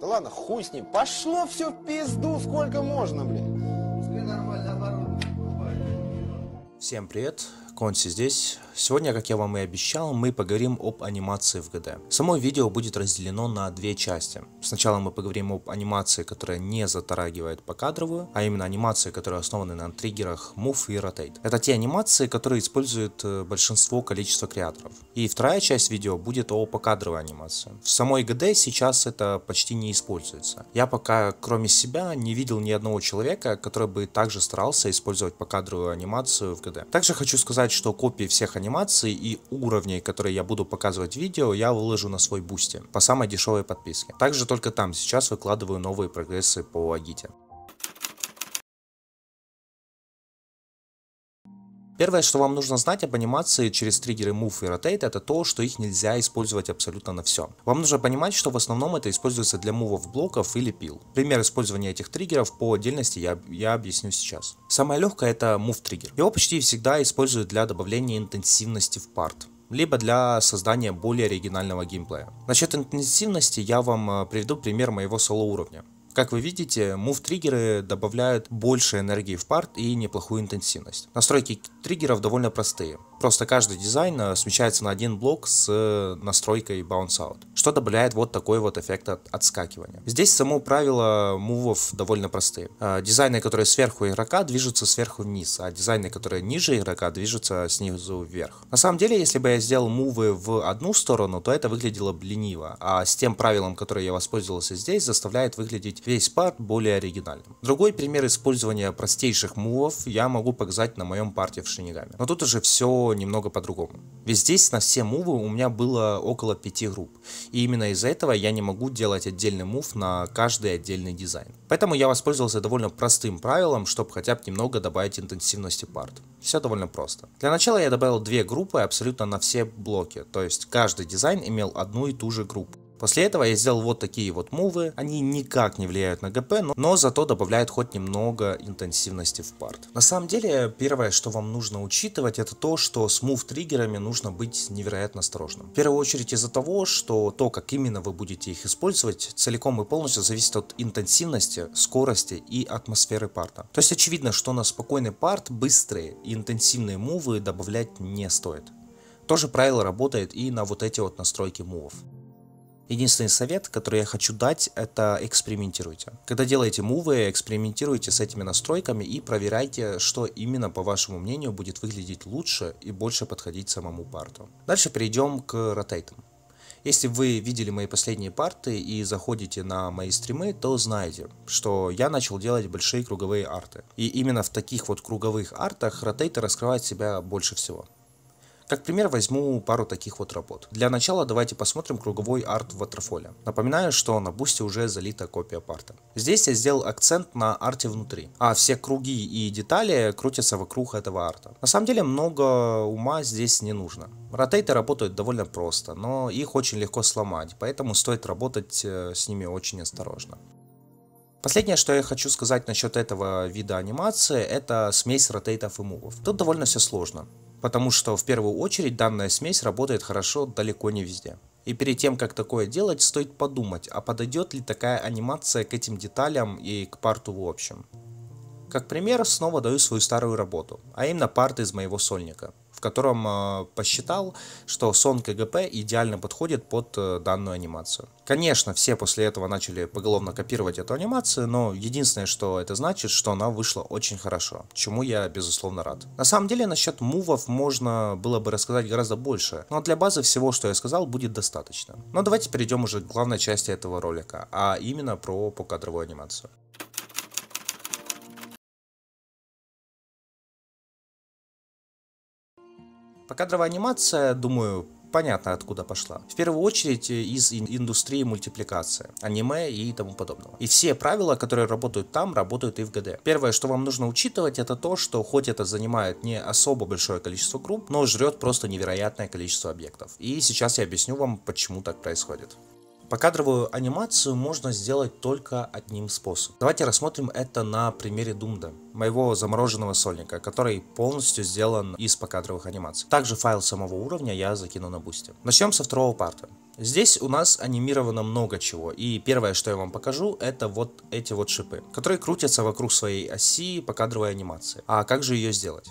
Да ладно, хуй с ним. Пошло все в пизду, сколько можно, блин. Всем привет, Конси здесь. Сегодня, как я вам и обещал, мы поговорим об анимации в ГД. Само видео будет разделено на две части. Сначала мы поговорим об анимации, которая не затрагивает покадровую, а именно анимации, которые основаны на триггерах Move и Rotate. Это те анимации, которые используют э, большинство количества креаторов. И вторая часть видео будет о покадровой анимации. В самой ГД сейчас это почти не используется. Я пока, кроме себя, не видел ни одного человека, который бы также старался использовать покадровую анимацию в ГД. Также хочу сказать, что копии всех анимаций анимаций и уровней, которые я буду показывать в видео, я выложу на свой бусте по самой дешевой подписке. Также только там сейчас выкладываю новые прогрессы по Агите. Первое, что вам нужно знать об анимации через триггеры Move и Rotate, это то, что их нельзя использовать абсолютно на все. Вам нужно понимать, что в основном это используется для мувов блоков или пил. Пример использования этих триггеров по отдельности я, я объясню сейчас. Самое легкое это Move триггер. Его почти всегда используют для добавления интенсивности в парт либо для создания более оригинального геймплея. Насчет интенсивности я вам э, приведу пример моего соло уровня. Как вы видите, мув-триггеры добавляют больше энергии в парт и неплохую интенсивность. Настройки триггеров довольно простые. Просто каждый дизайн э, смещается на один блок с э, настройкой Bounce Out, что добавляет вот такой вот эффект от отскакивания. Здесь само правило мувов довольно простые. Э, дизайны, которые сверху игрока, движутся сверху вниз, а дизайны, которые ниже игрока, движутся снизу вверх. На самом деле, если бы я сделал мувы в одну сторону, то это выглядело бы лениво, а с тем правилом, которое я воспользовался здесь, заставляет выглядеть весь парт более оригинальным. Другой пример использования простейших мувов я могу показать на моем парте в Шинигами. Но тут уже все немного по-другому. Ведь здесь на все мувы у меня было около пяти групп, и именно из-за этого я не могу делать отдельный мув на каждый отдельный дизайн. Поэтому я воспользовался довольно простым правилом, чтобы хотя бы немного добавить интенсивности парт. Все довольно просто. Для начала я добавил две группы абсолютно на все блоки, то есть каждый дизайн имел одну и ту же группу. После этого я сделал вот такие вот мувы. Они никак не влияют на ГП, но, но зато добавляют хоть немного интенсивности в парт. На самом деле, первое, что вам нужно учитывать, это то, что с мув-триггерами нужно быть невероятно осторожным. В первую очередь из-за того, что то, как именно вы будете их использовать, целиком и полностью зависит от интенсивности, скорости и атмосферы парта. То есть очевидно, что на спокойный парт быстрые и интенсивные мувы добавлять не стоит. То же правило работает и на вот эти вот настройки мувов. Единственный совет, который я хочу дать, это экспериментируйте. Когда делаете мувы, экспериментируйте с этими настройками и проверяйте, что именно, по вашему мнению, будет выглядеть лучше и больше подходить самому парту. Дальше перейдем к ротейтам. Если вы видели мои последние парты и заходите на мои стримы, то знаете, что я начал делать большие круговые арты. И именно в таких вот круговых артах ротейты раскрывают себя больше всего. Как пример возьму пару таких вот работ. Для начала давайте посмотрим круговой арт в ватерфоля. Напоминаю, что на бусте уже залита копия парта. Здесь я сделал акцент на арте внутри, а все круги и детали крутятся вокруг этого арта. На самом деле много ума здесь не нужно. Ротейты работают довольно просто, но их очень легко сломать, поэтому стоит работать э, с ними очень осторожно. Последнее, что я хочу сказать насчет этого вида анимации, это смесь ротейтов и мувов. Тут довольно все сложно. Потому что в первую очередь данная смесь работает хорошо далеко не везде. И перед тем, как такое делать, стоит подумать, а подойдет ли такая анимация к этим деталям и к парту в общем. Как пример, снова даю свою старую работу, а именно парты из моего сольника в котором а, посчитал, что сон КГП идеально подходит под э, данную анимацию. Конечно, все после этого начали поголовно копировать эту анимацию, но единственное, что это значит, что она вышла очень хорошо, чему я, безусловно, рад. На самом деле, насчет мувов можно было бы рассказать гораздо больше, но для базы всего, что я сказал, будет достаточно. Но давайте перейдем уже к главной части этого ролика, а именно про покадровую анимацию. Покадровая анимация, думаю, понятно откуда пошла. В первую очередь э, из индустрии мультипликации, аниме и тому подобного. И все правила, которые работают там, работают и в ГД. Первое, что вам нужно учитывать, это то, что хоть это занимает не особо большое количество групп, но жрет просто невероятное количество объектов. И сейчас я объясню вам, почему так происходит. Покадровую анимацию можно сделать только одним способом. Давайте рассмотрим это на примере Думда, моего замороженного сольника, который полностью сделан из покадровых анимаций. Также файл самого уровня я закину на бусте. Начнем со второго парта. Здесь у нас анимировано много чего, и первое, что я вам покажу, это вот эти вот шипы, которые крутятся вокруг своей оси покадровой кадровой анимации. А как же ее сделать?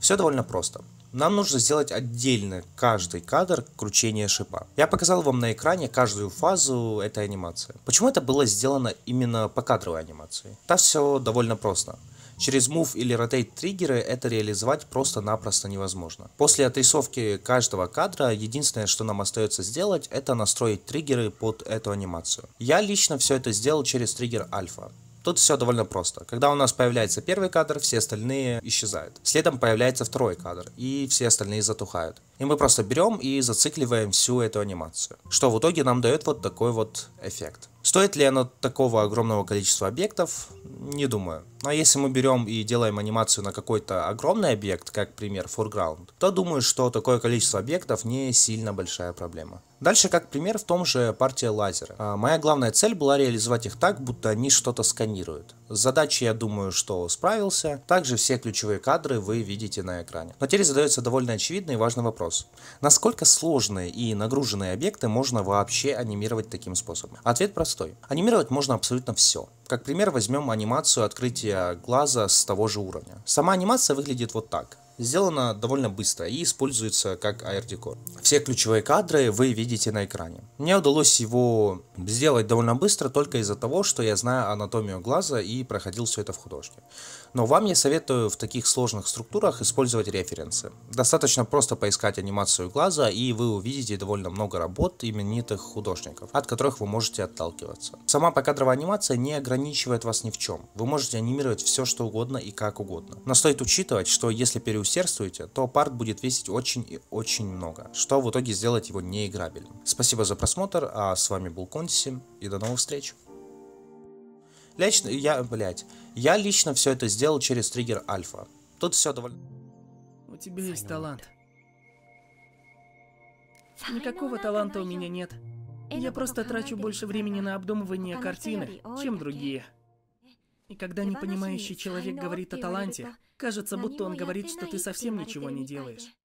Все довольно просто. Нам нужно сделать отдельно каждый кадр кручения шипа. Я показал вам на экране каждую фазу этой анимации. Почему это было сделано именно по кадровой анимации? Да все довольно просто. Через Move или Rotate триггеры это реализовать просто-напросто невозможно. После отрисовки каждого кадра, единственное, что нам остается сделать, это настроить триггеры под эту анимацию. Я лично все это сделал через триггер Alpha. Тут все довольно просто. Когда у нас появляется первый кадр, все остальные исчезают. Следом появляется второй кадр, и все остальные затухают. И мы просто берем и зацикливаем всю эту анимацию. Что в итоге нам дает вот такой вот эффект. Стоит ли оно такого огромного количества объектов? Не думаю. Но ну, а если мы берем и делаем анимацию на какой-то огромный объект, как пример foreground, то думаю, что такое количество объектов не сильно большая проблема. Дальше, как пример, в том же партия лазера. А моя главная цель была реализовать их так, будто они что-то сканируют. С задачей, я думаю, что справился. Также все ключевые кадры вы видите на экране. Но теперь задается довольно очевидный и важный вопрос. Насколько сложные и нагруженные объекты можно вообще анимировать таким способом? Ответ простой. Анимировать можно абсолютно все. Как пример возьмем анимацию открытия глаза с того же уровня. Сама анимация выглядит вот так. Сделана довольно быстро и используется как AR-декор. Все ключевые кадры вы видите на экране. Мне удалось его сделать довольно быстро только из-за того, что я знаю анатомию глаза и проходил все это в художке. Но вам я советую в таких сложных структурах использовать референсы. Достаточно просто поискать анимацию глаза, и вы увидите довольно много работ именитых художников, от которых вы можете отталкиваться. Сама покадровая анимация не ограничивает вас ни в чем. Вы можете анимировать все, что угодно и как угодно. Но стоит учитывать, что если переусердствуете, то парт будет весить очень и очень много, что в итоге сделает его неиграбельным. Спасибо за просмотр, а с вами был Конси, и до новых встреч! Лично я, блядь, я лично все это сделал через триггер альфа. Тут все довольно... У тебя есть талант. Никакого таланта у меня нет. Я просто трачу больше времени на обдумывание картины, чем другие. И когда непонимающий человек говорит о таланте, кажется, будто он говорит, что ты совсем ничего не делаешь.